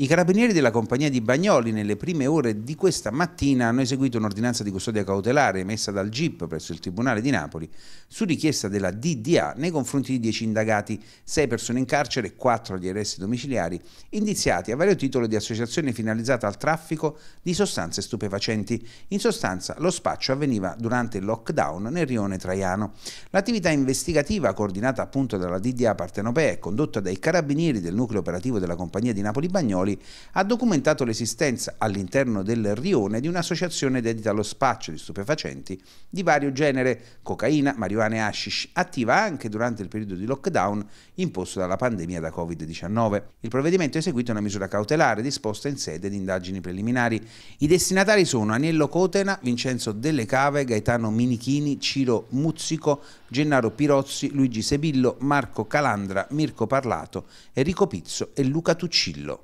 I carabinieri della compagnia di Bagnoli nelle prime ore di questa mattina hanno eseguito un'ordinanza di custodia cautelare emessa dal GIP presso il Tribunale di Napoli su richiesta della DDA nei confronti di 10 indagati, 6 persone in carcere e 4 di arresti domiciliari, indiziati a vario titolo di associazione finalizzata al traffico di sostanze stupefacenti. In sostanza lo spaccio avveniva durante il lockdown nel rione Traiano. L'attività investigativa coordinata appunto dalla DDA partenopea e condotta dai carabinieri del nucleo operativo della compagnia di Napoli Bagnoli Napoli ha documentato l'esistenza all'interno del rione di un'associazione dedita allo spaccio di stupefacenti di vario genere, cocaina, marijuana e hashish, attiva anche durante il periodo di lockdown imposto dalla pandemia da Covid-19. Il provvedimento è eseguito una misura cautelare disposta in sede di indagini preliminari. I destinatari sono Aniello Cotena, Vincenzo Delle Cave, Gaetano Minichini, Ciro Muzzico, Gennaro Pirozzi, Luigi Sebillo, Marco Calandra, Mirko Parlato, Enrico Pizzo e Luca Tuccillo.